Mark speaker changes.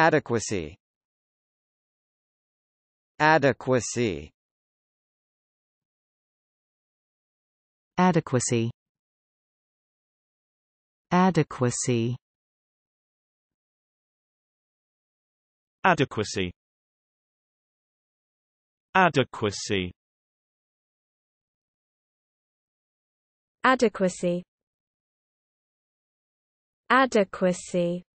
Speaker 1: Adequacy Adequacy Adequacy Adequacy Adequacy Adequacy Adequacy Adequacy